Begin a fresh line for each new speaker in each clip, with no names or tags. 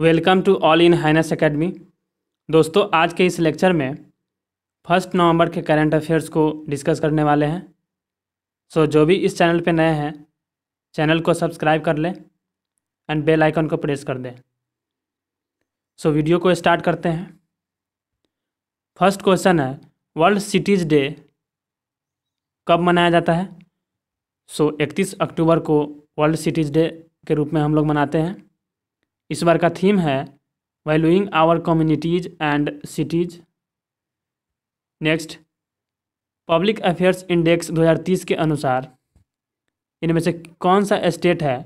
Welcome to all in highness academy दोस्तों आज के इस लेक्चर में फर्स्ट नवंबर के करंट अफेयर्स को डिस्कस करने वाले हैं सो so, जो भी इस चैनल पे नए हैं चैनल को सब्सक्राइब कर लें एंड बेल आइकन को प्रेस कर दें सो so, वीडियो को स्टार्ट करते हैं फर्स्ट क्वेश्चन है वर्ल्ड सिटीज़ डे कब मनाया जाता है सो so, 31 अक्टूबर को वर्ल्ड सिटीज़ डे के रूप में हम लोग मनाते हैं इस बार का थीम है valuing our communities and cities next public affairs index 2030 के अनुसार इनमें से कौन सा स्टेट है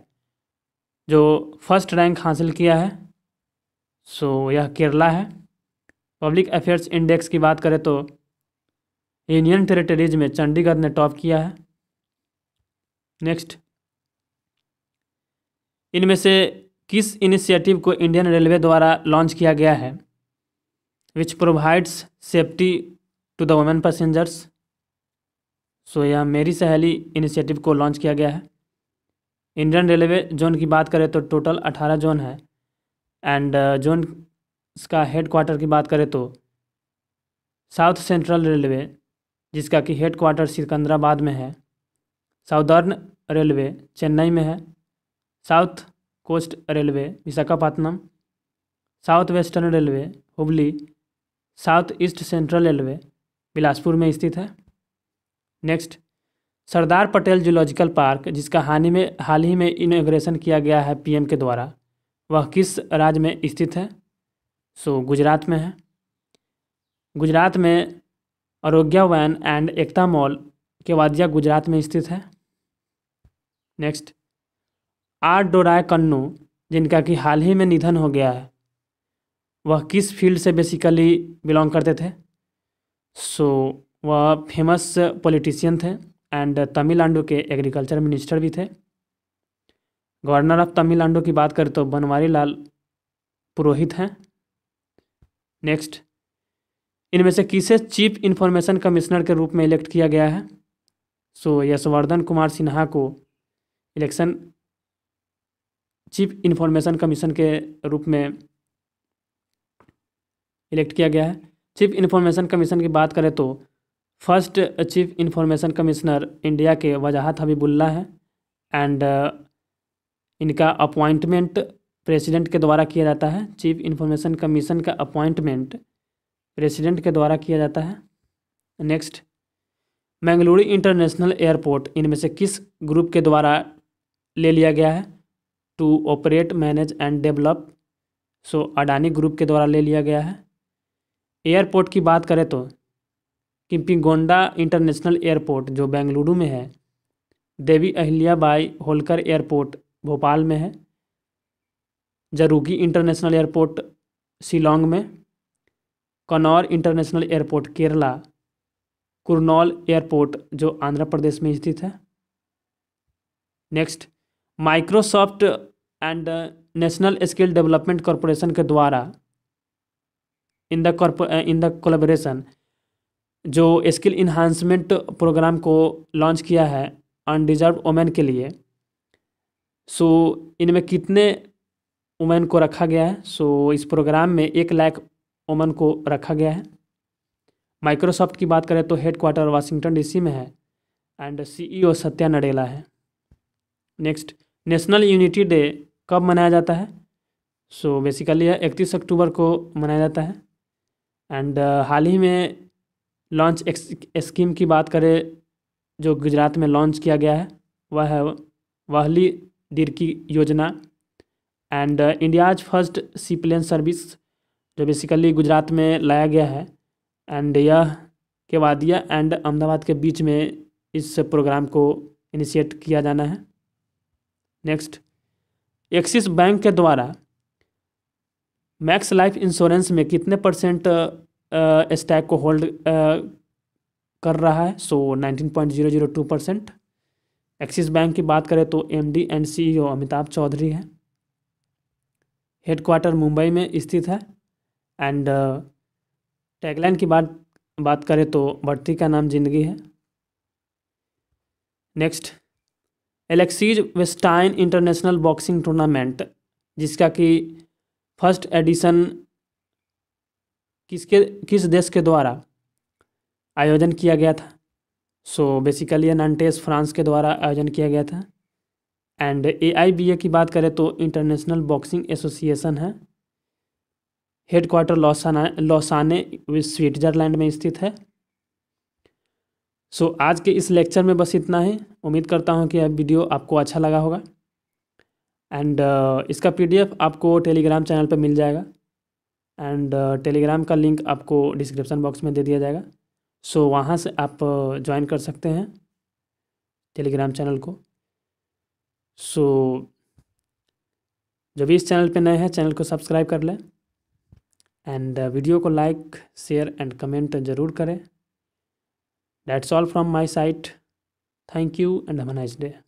जो फर्स्ट रैंक हासिल किया है सो so, यह केरला है पब्लिक अफेयर्स इंडेक्स की बात करें तो यूनियन टेरिटरीज में चंडीगढ़ ने टॉप किया है नेक्स्ट इनमें से किस इनिशिएटिव को इंडियन रेलवे द्वारा लॉन्च किया गया है which provides safety to the women passengers so यह मेरी सहेली इनिशिएटिव को लॉन्च किया गया है इंडियन रेलवे जोन की बात करें तो टोटल अठारह जोन है एंड uh, जोन इसका हेड क्वार्टर की बात करें तो साउथ सेंट्रल रेलवे जिसका कि हेड क्वार्टर सिकंदराबाद में है साउदर्न रेलवे चेन्नई में है south coast railway Visakhapatnam south western railway Hubli south east central railway Bilaspur में स्थित है next Sardar Patel zoological park जिसका हाल ही में हाल ही में इनोग्रेशन किया गया है पीएम के द्वारा वह किस राज्य में स्थित है सो so, गुजरात में है गुजरात में अरोग्या वैन एंड एकता मॉल केवादिया गुजरात में स्थित है नेक्स्ट आर डोराय कन्नू जिनका कि हाल ही में निधन हो गया है वह किस फील्ड से बेसिकली बिलोंग करते थे सो so, वह फेमस पॉलिटिशियन थे एंड तमिलनाडु के एग्रीकल्चर मिनिस्टर भी थे गवर्नर ऑफ तमिलनाडु की बात करें तो बनवारी लाल पुरोहित हैं नेक्स्ट इनमें से किसे चीफ इन्फॉर्मेशन कमिश्नर के रूप में इलेक्ट किया गया है सो so, यशवर्धन कुमार सिन्हा को इलेक्शन चीफ इन्फॉर्मेशन कमीशन के रूप में इलेक्ट किया गया है चीफ इन्फॉर्मेशन कमीशन की बात करें तो first chief information commissioner India के वजाहत हबीबुल्ला हैं एंड uh, इनका अपॉइंटमेंट प्रेसिडेंट के द्वारा किया जाता है चीफ इन्फॉर्मेशन कमीशन का अपॉइंटमेंट प्रेसिडेंट के द्वारा किया जाता है नेक्स्ट मैंगलुरु इंटरनेशनल एयरपोर्ट इनमें से किस ग्रुप के द्वारा ले लिया गया है to operate manage and develop so Adani group के द्वारा ले लिया गया है एयरपोर्ट की बात करें तो किम्पिगोंडा इंटरनेशनल एयरपोर्ट जो बेंगलुरु में है देवी अहिल्याबाई होलकर एयरपोर्ट भोपाल में है जरूगी इंटरनेशनल एयरपोर्ट शिलोंग में Kannur international airport Kerala Kurnool airport जो आंध्र प्रदेश में स्थित है next Microsoft and national skill development corporation के द्वारा in the in the collaboration जो स्किल इन्हांसमेंट प्रोग्राम को लॉन्च किया है अनडिजर्व वोमेन के लिए सो so, इनमें कितने वोमेन को रखा गया है सो so, इस प्रोग्राम में एक लाख वोमेन को रखा गया है माइक्रोसॉफ्ट की बात करें तो हेड क्वार्टर वाशिंगटन डीसी में है and CEO e Satya Nadella है नेक्स्ट नेशनल यूनिटी डे कब मनाया जाता है सो बेसिकली यह इकतीस अक्टूबर को मनाया जाता है एंड uh, हाल ही में लॉन्च स्कीम की बात करें जो गुजरात में लॉन्च किया गया है वह है वहली की योजना and India's first sea plane service जो बेसिकली गुजरात में लाया गया है एंड यह के वादिया एंड अहमदाबाद के बीच में इस प्रोग्राम को इनिशिएट किया जाना है नेक्स्ट एक्सिस बैंक के द्वारा मैक्स लाइफ इंश्योरेंस में कितने परसेंट स्टैक को होल्ड कर रहा है so nineteen point zero zero two percent Axis bank की बात करें तो M D and C Amitabh Chaudhry है हेडक्वार्टर मुंबई में स्थित है एंड टैगलाइन की बात बात करें तो भर्ती का नाम जिंदगी है next Alexis Vastine international boxing tournament जिसका कि फर्स्ट एडिशन किसके किस देश के द्वारा आयोजन किया गया था सो बेसिकली ये फ्रांस के द्वारा आयोजन किया गया था एंड ए की बात करें तो इंटरनेशनल बॉक्सिंग एसोसिएशन है हेडक्वार्टर लॉसाना लॉसाने स्विट्ज़रलैंड में स्थित है सो so, आज के इस लेक्चर में बस इतना है उम्मीद करता हूँ कि यह वीडियो आपको अच्छा लगा होगा एंड uh, इसका पीडीएफ आपको टेलीग्राम चैनल पर मिल जाएगा एंड टेलीग्राम uh, का लिंक आपको डिस्क्रिप्शन बॉक्स में दे दिया जाएगा सो so, वहाँ से आप ज्वाइन uh, कर सकते हैं टेलीग्राम चैनल को सो so, जब भी इस चैनल पे नए हैं चैनल को सब्सक्राइब कर लें एंड वीडियो uh, को लाइक शेयर एंड कमेंट ज़रूर करें That's all from my side. Thank you and have a nice day.